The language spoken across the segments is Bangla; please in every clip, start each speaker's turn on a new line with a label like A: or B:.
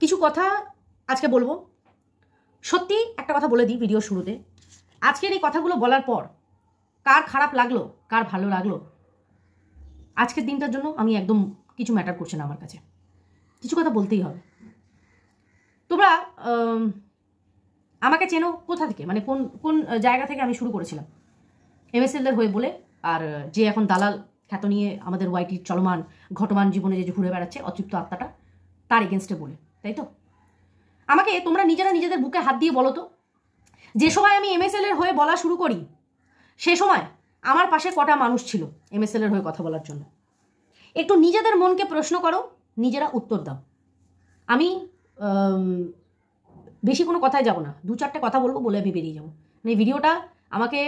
A: কিছু কথা আজকে বলবো সত্যি একটা কথা বলে দিই ভিডিও শুরুতে আজকের এই কথাগুলো বলার পর কার খারাপ লাগলো কার ভালো লাগলো আজকের দিনটার জন্য আমি একদম কিছু ম্যাটার করছে না আমার কাছে কিছু কথা বলতেই হবে তোমরা আমাকে চেনো কোথা থেকে মানে কোন কোন জায়গা থেকে আমি শুরু করেছিলাম এমএসএলদের হয়ে বলে আর যে এখন দালাল খ্যাত নিয়ে আমাদের ওয়াইটির চলমান ঘটমান জীবনে যে ঘুরে বেড়াচ্ছে অতৃপ্ত আত্মাটা তার এগেনস্টে বলে তাই তো আমাকে তোমরা নিজেরা নিজেদের বুকে হাত দিয়ে বলো তো যে সময় আমি এমএসএল এর হয়ে বলা শুরু করি সে সময় আমার পাশে কটা মানুষ ছিল এমএসএল এর হয়ে কথা বলার জন্য একটু নিজেদের মনকে প্রশ্ন করো নিজেরা উত্তর দাও আমি বেশি কোনো কথায় যাব না দু চারটে কথা বলবো বলে আমি বেরিয়ে যাবো মানে ভিডিওটা আমাকে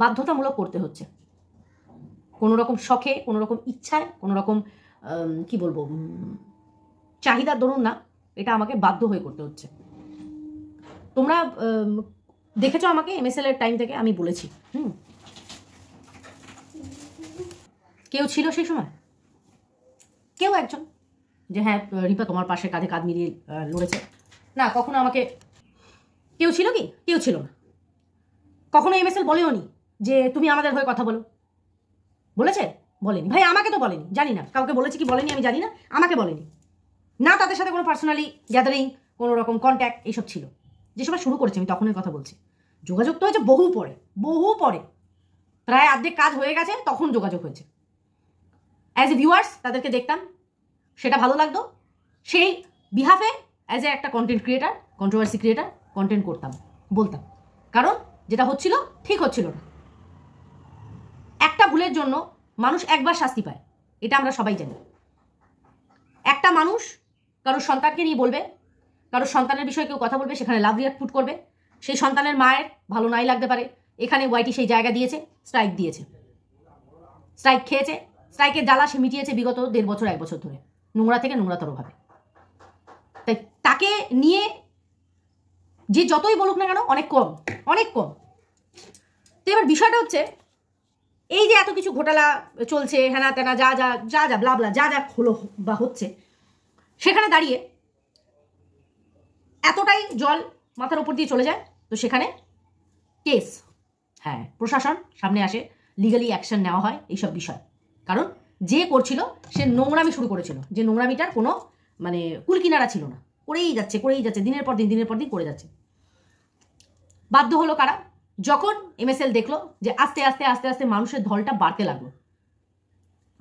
A: বাধ্যতামূলক করতে হচ্ছে কোনো রকম শখে কোনো রকম ইচ্ছায় কোনো রকম কী বলবো চাহিদা ধরুন না এটা আমাকে বাধ্য হয়ে করতে হচ্ছে তোমরা দেখেছো আমাকে এম এর টাইম থেকে আমি বলেছি হুম কেউ ছিল সেই সময় কেউ একজন যে হ্যাঁ রিপা তোমার পাশে কাঁধে কাঁধ মিলিয়ে লড়েছে না কখনো আমাকে কেউ ছিল কি কেউ ছিল না কখনো এল বলেও নি যে তুমি আমাদের হয়ে কথা বলো বলেছে বলেনি ভাই আমাকে তো বলেনি জানি না কাউকে বলেছে কি বলেনি আমি জানি না আমাকে বলেনি না তাদের সাথে কোনো পার্সোনালি গ্যাদারিং কোনো রকম কন্ট্যাক্ট এইসব ছিল যে সময় শুরু করেছি আমি তখনই কথা বলছি যোগাযোগ তো হয়েছে বহু পরে বহু পরে প্রায় আর্ধেক কাজ হয়ে গেছে তখন যোগাযোগ হয়েছে অ্যাজ এ ভিউয়ার্স তাদেরকে দেখতাম সেটা ভালো লাগতো সেই বিহাফে অ্যাজ এ একটা content creator controversy creator content করতাম বলতাম কারণ যেটা হচ্ছিল ঠিক হচ্ছিল না একটা ভুলের জন্য মানুষ একবার শাস্তি পায় এটা আমরা সবাই জানি একটা মানুষ কারো সন্তানকে নিয়ে বলবে কারো সন্তানের বিষয়ে কেউ কথা বলবে সেখানে লাভ রিয়াক্ট ফুট করবে সেই সন্তানের মায়ের ভালো নাই লাগতে পারে এখানে ওয়াইটি সেই জায়গা দিয়েছে স্ট্রাইক দিয়েছে স্ট্রাইক খেয়েছে স্ট্রাইকের জ্বালা সে মিটিয়েছে বিগত দেড় বছর এক বছর ধরে নোংরা থেকে নোংরাতরভাবে তাই তাকে নিয়ে যে যতই বলুক না কেন অনেক কম অনেক কম তো এবার বিষয়টা হচ্ছে এই যে এত কিছু ঘোটালা চলছে হ্যানা তেনা যা যা যা যা ব্লাবলা যা যা হলো বা হচ্ছে সেখানে দাঁড়িয়ে এতটাই জল মাথার উপর দিয়ে চলে যায় তো সেখানে কেস হ্যাঁ প্রশাসন সামনে আসে লিগালি অ্যাকশন নেওয়া হয় এইসব বিষয় কারণ যে করছিল সে নোংরামি শুরু করেছিল যে নোংরামিটার কোনো মানে কুলকিনারা ছিল না করেই যাচ্ছে করেই যাচ্ছে দিনের পর দিন দিনের পর দিন করে যাচ্ছে বাধ্য হলো কারা যখন এমএসএল দেখলো যে আস্তে আস্তে আস্তে আস্তে মানুষের ধলটা বাড়তে লাগলো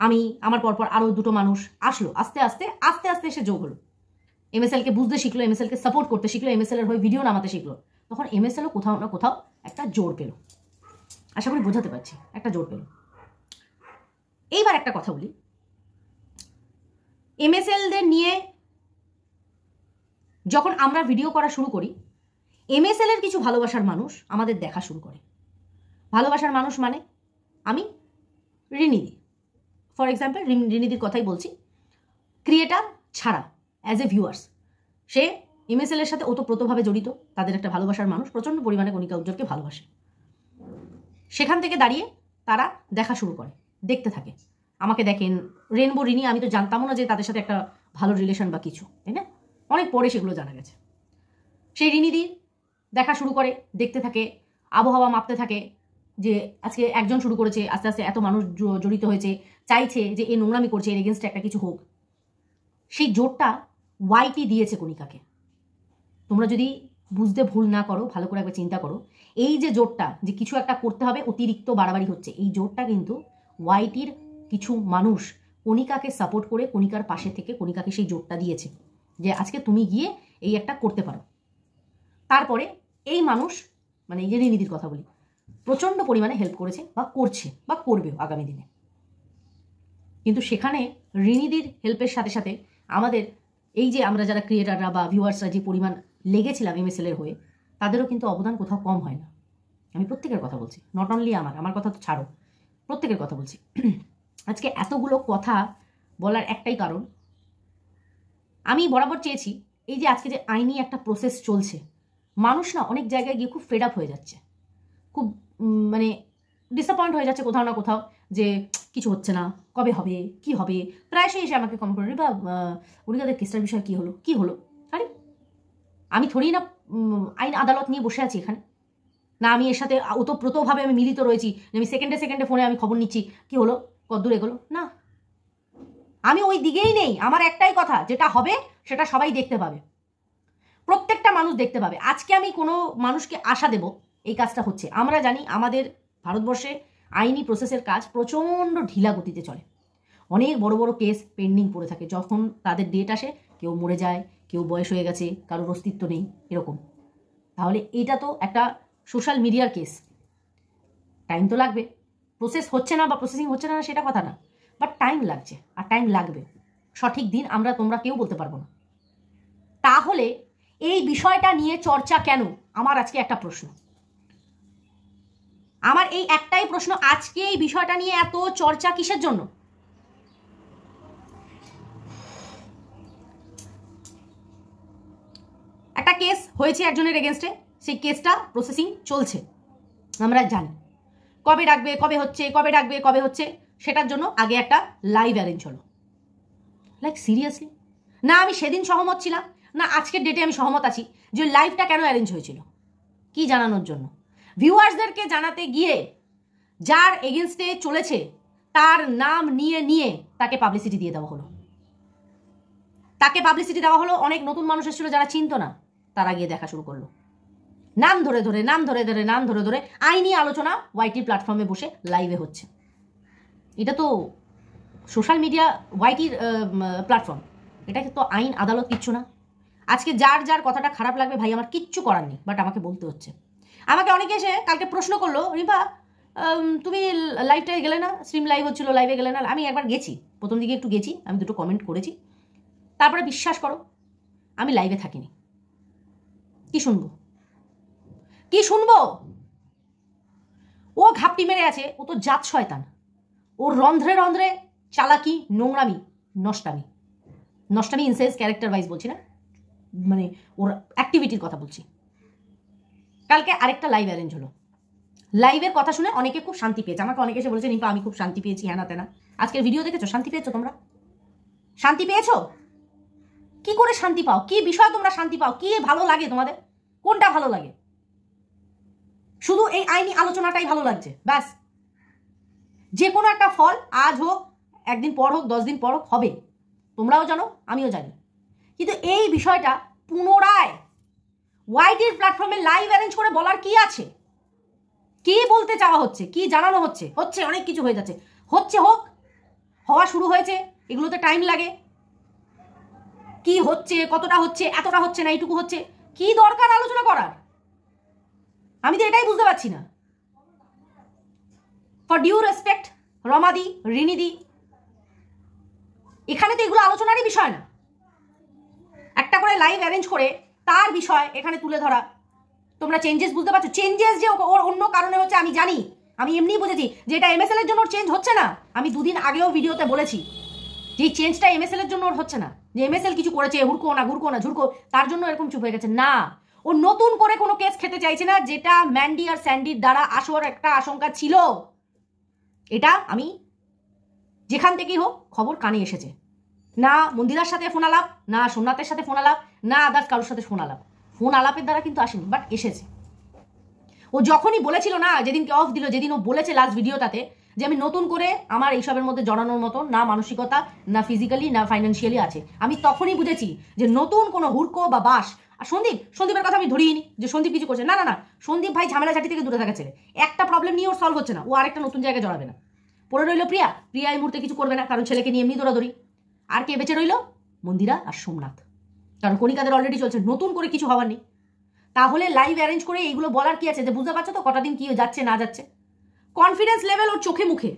A: আমি আমার পরপর আরও দুটো মানুষ আসলো আস্তে আস্তে আস্তে আস্তে এসে যোগ হলো এম এস এলকে বুঝতে শিখলো এম এস এলকে সাপোর্ট করতে শিখলো এমএসএলের হয়ে ভিডিও নামাতে শিখলো তখন এলও কোথাও না কোথাও একটা জোর পেল আশা করি বোঝাতে পারছি একটা জোর পেল এইবার একটা কথা বলি এমএসএলদের নিয়ে যখন আমরা ভিডিও করা শুরু করি এমএসএলের কিছু ভালোবাসার মানুষ আমাদের দেখা শুরু করে ভালোবাসার মানুষ মানে আমি ঋণী ফর এক্সাম্পল রিনিদির কথাই বলছি ক্রিয়েটার ছাড়া অ্যাজ এ ভিউয়ার্স সে ইমেসেলের সাথে ওতপ্রোতভাবে জড়িত তাদের একটা ভালোবাসার মানুষ প্রচণ্ড পরিমাণে কণিকা উজ্জ্বলকে ভালোবাসে সেখান থেকে দাঁড়িয়ে তারা দেখা শুরু করে দেখতে থাকে আমাকে দেখেন রেনবো রিনি আমি তো জানতামও না যে তাদের সাথে একটা ভালো রিলেশন বা কিছু তাই না অনেক পরে সেগুলো জানা গেছে সেই রিনিদির দেখা শুরু করে দেখতে থাকে আবহাওয়া মাপতে থাকে যে আজকে একজন শুরু করেছে আস্তে আস্তে এত মানুষ জড়িত হয়েছে চাইছে যে এ নোংরামি করছে এর এগেনস্টে একটা কিছু হোক সেই জোরটা ওয়াইটি দিয়েছে কণিকাকে তোমরা যদি বুঝতে ভুল না করো ভালো করে একবার চিন্তা করো এই যে জোরটা যে কিছু একটা করতে হবে অতিরিক্ত বাড়াবাড়ি হচ্ছে এই জোরটা কিন্তু ওয়াইটির কিছু মানুষ কণিকাকে সাপোর্ট করে কণিকার পাশে থেকে কণিকাকে সেই জোরটা দিয়েছে যে আজকে তুমি গিয়ে এই একটা করতে পারো তারপরে এই মানুষ মানে এই যে রিনিধির কথা বলি প্রচণ্ড পরিমাণে হেল্প করেছে বা করছে বা করবেও আগামী দিনে কিন্তু সেখানে ঋণীদের হেল্পের সাথে সাথে আমাদের এই যে আমরা যারা ক্রিয়েটাররা বা ভিউয়ার্সরা যে পরিমাণ লেগেছিলাম এর হয়ে তাদেরও কিন্তু অবদান কোথাও কম হয় না আমি প্রত্যেকের কথা বলছি নট অনলি আমার আমার কথা তো ছাড়ো প্রত্যেকের কথা বলছি আজকে এতগুলো কথা বলার একটাই কারণ আমি বরাবর চেয়েছি এই যে আজকে যে আইনি একটা প্রসেস চলছে মানুষ না অনেক জায়গায় গিয়ে খুব ফেড আপ হয়ে যাচ্ছে খুব মানে ডিসঅ্যাপয়েন্ট হয়ে যাচ্ছে কোথাও না কোথাও যে কিছু হচ্ছে না কবে হবে কি হবে প্রায়শই এসে আমাকে কমেন্ট করে বা তাদের কেসটার বিষয়ে কী হলো কী হলো আরে আমি থরি না আইন আদালত নিয়ে বসে আছি এখানে না আমি এর সাথে ওতপ্রোতভাবে আমি মিলিত রয়েছি যে আমি সেকেন্ডে সেকেন্ডে ফোনে আমি খবর নিচ্ছি কি হলো কদ্দূর এগোলো না আমি ওই দিকেই নেই আমার একটাই কথা যেটা হবে সেটা সবাই দেখতে পাবে প্রত্যেকটা মানুষ দেখতে পাবে আজকে আমি কোনো মানুষকে আশা দেবো এই কাজটা হচ্ছে আমরা জানি আমাদের ভারতবর্ষে আইনি প্রসেসের কাজ প্রচণ্ড ঢিলা গতিতে চলে অনেক বড় বড় কেস পেন্ডিং পড়ে থাকে যখন তাদের ডেট আসে কেউ মরে যায় কেউ বয়স হয়ে গেছে কারোর অস্তিত্ব নেই এরকম তাহলে এটা তো একটা সোশ্যাল মিডিয়ার কেস টাইম তো লাগবে প্রসেস হচ্ছে না বা প্রসেসিং হচ্ছে না সেটা কথা না বাট টাইম লাগছে আর টাইম লাগবে সঠিক দিন আমরা তোমরা কেউ বলতে পারবো না তাহলে এই বিষয়টা নিয়ে চর্চা কেন আমার আজকে একটা প্রশ্ন আমার এই একটাই প্রশ্ন আজকে এই বিষয়টা নিয়ে এত চর্চা কিসের জন্য একটা কেস হয়েছে একজনের এগেনস্টে সেই কেসটা প্রসেসিং চলছে আমরা জানি কবে ডাকবে কবে হচ্ছে কবে ডাকবে কবে হচ্ছে সেটার জন্য আগে একটা লাইভ অ্যারেঞ্জ হলো লাইক সিরিয়াসলি না আমি সেদিন সহমত ছিলাম না আজকের ডেটে আমি সহমত আছি যে লাইভটা কেন অ্যারেঞ্জ হয়েছিল কি জানানোর জন্য ভিউয়ার্সদেরকে জানাতে গিয়ে যার এগেনস্টে চলেছে তার নাম নিয়ে নিয়ে তাকে পাবলিসিটি দিয়ে দেওয়া হলো তাকে পাবলিসিটি দেওয়া হলো অনেক নতুন মানুষ এসেছিল যারা চিনত না তারা গিয়ে দেখা শুরু করলো নাম ধরে ধরে নাম ধরে ধরে নাম ধরে ধরে আইনি আলোচনা ওয়াইটি প্ল্যাটফর্মে বসে লাইভে হচ্ছে এটা তো সোশ্যাল মিডিয়া ওয়াইটির প্ল্যাটফর্ম এটা তো আইন আদালত কিচ্ছু না আজকে যার যার কথাটা খারাপ লাগবে ভাই আমার কিচ্ছু করার নেই বাট আমাকে বলতে হচ্ছে আমাকে অনেকে এসে কালকে প্রশ্ন করলো রিভা তুমি লাইভটায় গেলে না স্ট্রিম লাইভ হচ্ছিলো লাইভে গেলে না আমি একবার গেছি প্রথম দিকে একটু গেছি আমি দুটো কমেন্ট করেছি তারপরে বিশ্বাস করো আমি লাইভে থাকিনি কি শুনবো কি শুনবো ও ঘাপটি মেরে আছে ও তো জাত শয়তান ও রন্ধ্রে রন্ধ্রে চালাকি নোংরামি নষ্টামি নষ্টামি ইনসেন্স ক্যারেক্টার ওয়াইজ বলছি না মানে ওর অ্যাক্টিভিটির কথা বলছি কালকে আরেকটা লাইভ অ্যারেঞ্জ হলো লাইভের কথা শুনে অনেকে খুব শান্তি পেয়েছে আমাকে অনেকে এসে বলেছে নিপা আমি খুব শান্তি পেয়েছি হ্যাঁ তেনা আজকের ভিডিও দেখেছো শান্তি পেয়েছো তোমরা শান্তি পেয়েছো কি করে শান্তি পাও কি বিষয় তোমরা শান্তি পাও কি ভালো লাগে তোমাদের কোনটা ভালো লাগে শুধু এই আইনি আলোচনাটাই ভালো লাগছে ব্যাস যে কোনো একটা ফল আজ হোক একদিন পর হোক দশ দিন পর হোক হবে তোমরাও জানো আমিও জানি কিন্তু এই বিষয়টা পুনরায় ওয়াইটির প্ল্যাটফর্মে লাইভ অ্যারেঞ্জ করে বলার কি আছে কি বলতে চাওয়া হচ্ছে কি জানানো হচ্ছে হচ্ছে অনেক কিছু হয়ে যাচ্ছে হচ্ছে হোক হওয়া শুরু হয়েছে এগুলোতে টাইম লাগে কি হচ্ছে কতটা হচ্ছে এতটা হচ্ছে না এইটুকু হচ্ছে কি দরকার আলোচনা করার আমি তো এটাই বুঝতে পারছি না ফর ডিউ রেসপেক্ট রমাদি রিনিদি এখানে তো এগুলো আলোচনারই বিষয় না একটা করে লাইভ অ্যারেঞ্জ করে তার বিষয় এখানে তুলে ধরা তোমরা চেঞ্জেস বুঝতে পারছো চেঞ্জেস যে ওর অন্য কারণে হচ্ছে আমি জানি আমি এমনি বুঝেছি যে এটা এম এল এর জন্য চেঞ্জ হচ্ছে না আমি দুদিন আগেও ভিডিওতে বলেছি যে চেঞ্জটা এম এল এর জন্য ওর হচ্ছে না যে এম এস এল কিছু করেছে হুড়কো না ঘুরকো না ঝুড়কো তার জন্য এরকম চুপ হয়ে গেছে না ও নতুন করে কোনো কেস খেতে চাইছে না যেটা ম্যান্ডি আর স্যান্ডির দ্বারা আসর একটা আশঙ্কা ছিল এটা আমি যেখান থেকেই হোক খবর কানে এসেছে না মন্দিরার সাথে ফোন আলাপ না সোমনাথের সাথে ফোন আলাপ না আদার্স কারোর সাথে ফোন আলাপ ফোন আলাপের দ্বারা কিন্তু আসেনি বাট এসেছে ও যখনই বলেছিল না যেদিনকে অফ দিল যেদিন ও বলেছে লাস্ট ভিডিওটাতে যে আমি নতুন করে আমার এইসবের মধ্যে জড়ানোর মতো না মানসিকতা না ফিজিক্যালি না ফাইন্যান্সিয়ালি আছে আমি তখনই বুঝেছি যে নতুন কোনো হুড়কো বা বাস আর সন্দীপ সন্দীপের কথা আমি ধরিয়ে নি যে সন্দীপ কিছু করছে না না না সন্দীপ ভাই ঝামেলা ঝাঁটি থেকে দূরে থাকা ছেলে একটা প্রবলেম নিয়ে ওর সলভ হচ্ছে না ও আরেকটা নতুন জায়গায় জড়াবে না পড়ে রইল প্রিয়া প্রিয়া এই মুহূর্তে কিছু করবে না কারণ ছেলেকে নিয়ে এমনি দৌড়াদৌড়ি আর কে বেঁচে রইল মন্দিরা আর সোমনাথ কারণ কণিকাদের অলরেডি চলছে নতুন করে কিছু হওয়ার নেই তাহলে লাইভ অ্যারেঞ্জ করে এইগুলো বলার কি আছে যে বুঝতে পারছো তো কটা দিন কি যাচ্ছে না যাচ্ছে কনফিডেন্স লেভেল ওর চোখে মুখে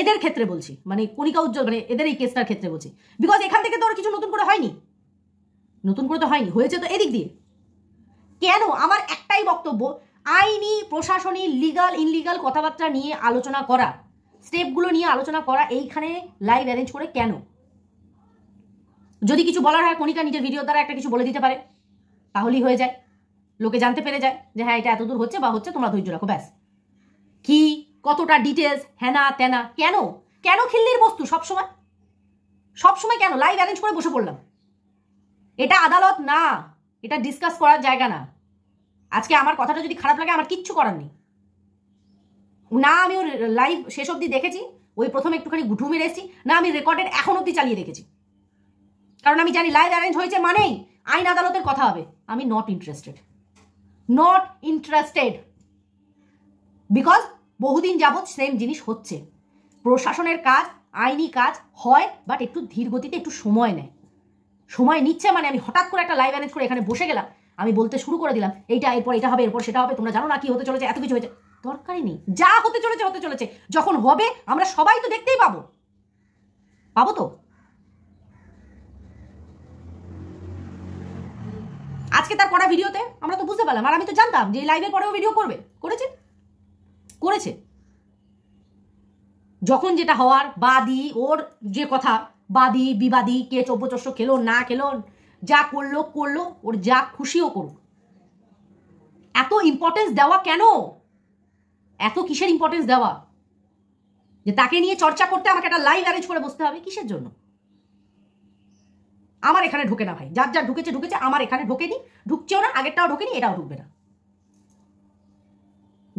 A: এদের ক্ষেত্রে বলছি মানে কণিকা উজ্জ্বল মানে এদের এই কেসটার ক্ষেত্রে বলছি বিকজ এখান থেকে তো ওর কিছু নতুন করে হয়নি নতুন করে তো হয়নি হয়েছে তো এদিক দিয়ে কেন আমার একটাই বক্তব্য আইনি প্রশাসনিক লিগাল ইনলিগাল কথাবার্তা নিয়ে আলোচনা করা স্টেপগুলো নিয়ে আলোচনা করা এইখানে লাইভ অ্যারেঞ্জ করে কেন যদি কিছু বলার হয় কণিকা নিজের ভিডিও দ্বারা একটা কিছু বলে দিতে পারে তাহলেই হয়ে যায় লোকে জানতে পেরে যায় যে হ্যাঁ এটা এতদূর হচ্ছে বা হচ্ছে তোমরা ধৈর্য রাখো ব্যাস কি কতটা ডিটেলস হ্যানা তেনা কেন কেন খিল্লির বস্তু সবসময় সবসময় কেন লাইভ অ্যারেঞ্জ করে বসে পড়লাম এটা আদালত না এটা ডিসকাস করার জায়গা না আজকে আমার কথাটা যদি খারাপ লাগে আমার কিচ্ছু করার নেই না আমি ওর লাইভ শেষ অবধি দেখেছি ওই প্রথমে একটুখানি ঘুটু মেরেছি না আমি রেকর্ডের এখন অবধি চালিয়ে রেখেছি কারণ আমি জানি লাইভ অ্যারেঞ্জ হয়েছে মানেই আইন আদালতের কথা হবে আমি not interested not interested because বহুদিন যাবৎ সেম জিনিস হচ্ছে প্রশাসনের কাজ আইনি কাজ হয় বাট একটু ধীর গতিতে একটু সময় নেয় সময় নিচ্ছে মানে আমি হঠাৎ করে একটা লাইভ অ্যারেঞ্জ করে এখানে বসে গেলাম আমি বলতে শুরু করে দিলাম এইটা এরপর এটা হবে এরপর সেটা হবে তোমরা জানো না কি হতে চলেছে এত কিছু হয়েছে দরকারই নেই যা হতে চলেছে হতে চলেছে যখন হবে আমরা সবাই তো দেখতেই পাবো পাবো তো আজকে তার করা ভিডিওতে আমরা তো বুঝতে পারলাম আর আমি তো জানতাম যে লাইভের পরেও ভিডিও করবে করেছে করেছে যখন যেটা হওয়ার বাদি ওর যে কথা বাদি বিবাদী কে চব্যচস্য খেলো না খেলো যা করলো করলো ওর যা খুশিও করুক এত ইম্পর্টেন্স দেওয়া কেন এত কিসের ইম্পর্টেন্স দেওয়া যে তাকে নিয়ে চর্চা করতে আমাকে একটা লাইভ অ্যারেঞ্জ করে বসতে হবে কিসের জন্য আমার এখানে ঢোকে না ভাই যার যার ঢুকেছে ঢুকেছে আমার এখানে ঢোকেনি ঢুকছেও না আগেরটাও ঢোকেনি এটাও ঢুকবে না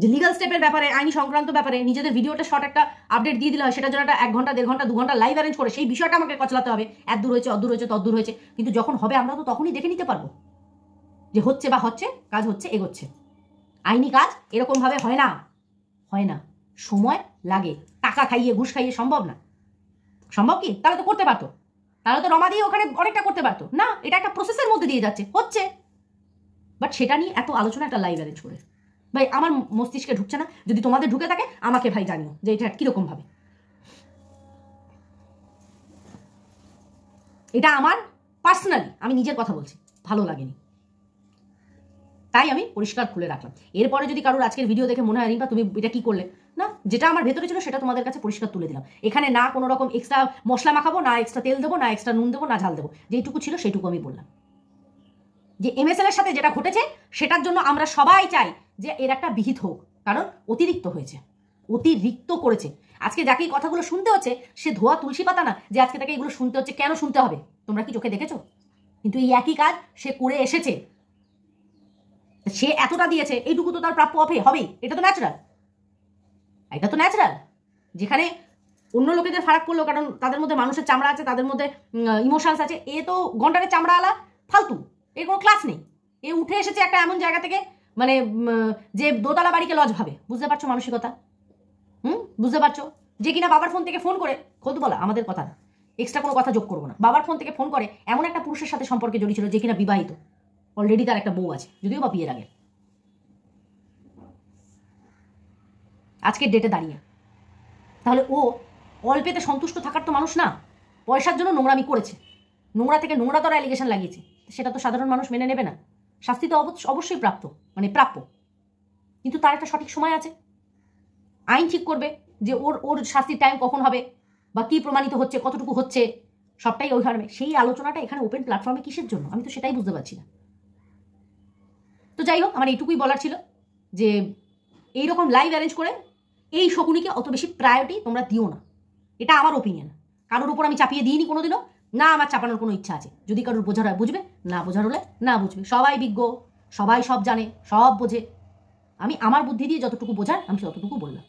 A: যে লিগাল স্টেপের ব্যাপারে আইনি সংক্রান্ত ব্যাপারে নিজেদের ভিডিওটা শর্ট একটা আপডেট দিয়ে দিলে হয় সেটার জন্য একটা এক ঘন্টা দেড় ঘন্টা দু ঘন্টা লাইভ অ্যারেঞ্জ করে সেই বিষয়টা আমাকে কচলাতে হবে এত দূর হয়েছে অদূর হয়েছে তদ্দূর হয়েছে কিন্তু যখন হবে আমরা তো তখনই দেখে নিতে পারবো যে হচ্ছে বা হচ্ছে কাজ হচ্ছে এগোচ্ছে আইনি কাজ এরকমভাবে হয় না হয় না সময় লাগে টাকা খাইয়ে ঘুষ খাইয়ে সম্ভব না সম্ভব কি তাহলে তো করতে পারতো তাহলে তো রমা দিয়ে ওখানে অনেকটা করতে পারতো না এটা একটা প্রসেসের মধ্যে দিয়ে যাচ্ছে হচ্ছে বাট সেটা নিয়ে এত আলোচনা একটা লাইভ অ্যারেঞ্জ করে ভাই আমার মস্তিষ্কে ঢুকছে না যদি তোমাদের ঢুকে থাকে আমাকে ভাই জানিও যে এটা কীরকমভাবে এটা আমার পার্সোনালি আমি নিজের কথা বলছি ভালো লাগেনি তাই আমি পরিষ্কার খুলে রাখলাম এরপরে যদি কারোর আজকের ভিডিও দেখে মনে হয় বা তুমি এটা কি করলে না যেটা আমার ভেতরে ছিল সেটা তোমাদের কাছে পরিষ্কার তুলে দিলাম এখানে না কোনো রকম এক্সট্রা মশলা মাখাবো না এক্সট্রা তেল দেবো না এক্সট্রা নুন দেবো না ঝাল দেবো যেটুকু ছিল সেটুকু আমি বললাম যে এম এর সাথে যেটা ঘটেছে সেটার জন্য আমরা সবাই চাই যে এর একটা বিহিত হোক কারণ অতিরিক্ত হয়েছে অতিরিক্ত করেছে আজকে যাকে এই কথাগুলো শুনতে হচ্ছে সে ধোয়া তুলসী পাতা না যে আজকে তাকে এগুলো শুনতে হচ্ছে কেন শুনতে হবে তোমরা কি চোখে দেখেছো কিন্তু এই একই কাজ সে করে এসেছে সে এতটা দিয়েছে এইটুকু তো তার প্রাপ্য অফে হবেই এটা তো ন্যাচারাল এটা তো ন্যাচারাল যেখানে অন্য লোকেদের ফারাক করলো কারণ তাদের মধ্যে মানুষের চামড়া আছে তাদের মধ্যে ইমোশনস আছে এ তো ঘন্টারের চামড়া আলা ফালতু এর কোনো ক্লাস নেই এ উঠে এসেছে একটা এমন জায়গা থেকে মানে যে দোতলা বাড়িকে লজ ভাবে বুঝতে পারছো মানসিকতা হুম বুঝতে পারছো যে কিনা বাবার ফোন থেকে ফোন করে খোদ বলা আমাদের কথা না এক্সট্রা কোনো কথা যোগ করবো না বাবার ফোন থেকে ফোন করে এমন একটা পুরুষের সাথে সম্পর্কে জড়িয়েছিল যে কিনা বিবাহিত অলরেডি তার একটা বউ আছে যদিও বা বিয়ের আগে আজকের ডেটে দাঁড়িয়ে তাহলে ও অল্পেতে সন্তুষ্ট থাকার তো মানুষ না পয়সার জন্য নোংরামি করেছে নোংরা থেকে নোংরা তারা অ্যালিগেশন লাগিয়েছে সেটা তো সাধারণ মানুষ মেনে নেবে না শাস্তি তো অবশ্যই প্রাপ্ত মানে প্রাপ্য কিন্তু তার একটা সঠিক সময় আছে আইন ঠিক করবে যে ওর ওর শাস্তির টাইম কখন হবে বা কী প্রমাণিত হচ্ছে কতটুকু হচ্ছে সবটাই ওই ধরনের সেই আলোচনাটা এখানে ওপেন প্ল্যাটফর্মে কিসের জন্য আমি তো সেটাই বুঝতে পারছি না তো যাই হোক আমার এইটুকুই বলার ছিল যে এই রকম লাইভ অ্যারেঞ্জ করে এই শকুনিকে অত বেশি প্রায়োরিটি তোমরা দিও না এটা আমার ওপিনিয়ন কারোর উপর আমি চাপিয়ে দিইনি কোনোদিনও না আমার চাপানোর কোনো ইচ্ছা আছে যদি কারোর বোঝার হয় বুঝবে না বোঝার হলে না বুঝবে সবাই বিজ্ঞ সবাই সব জানে সব বোঝে আমি আমার বুদ্ধি দিয়ে যতটুকু বোঝার আমি ততটুকু বললাম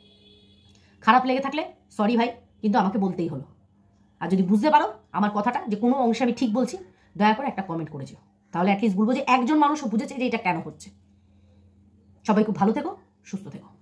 A: খারাপ লেগে থাকলে সরি ভাই কিন্তু আমাকে বলতেই হলো আর যদি বুঝতে পারো আমার কথাটা যে কোনো অংশে আমি ঠিক বলছি দয়া করে একটা কমেন্ট করে তাহলে অ্যাটলিস্ট বলবো যে একজন মানুষও বুঝেছে যে এটা কেন হচ্ছে সবাই খুব ভালো থেকো সুস্থ থেকো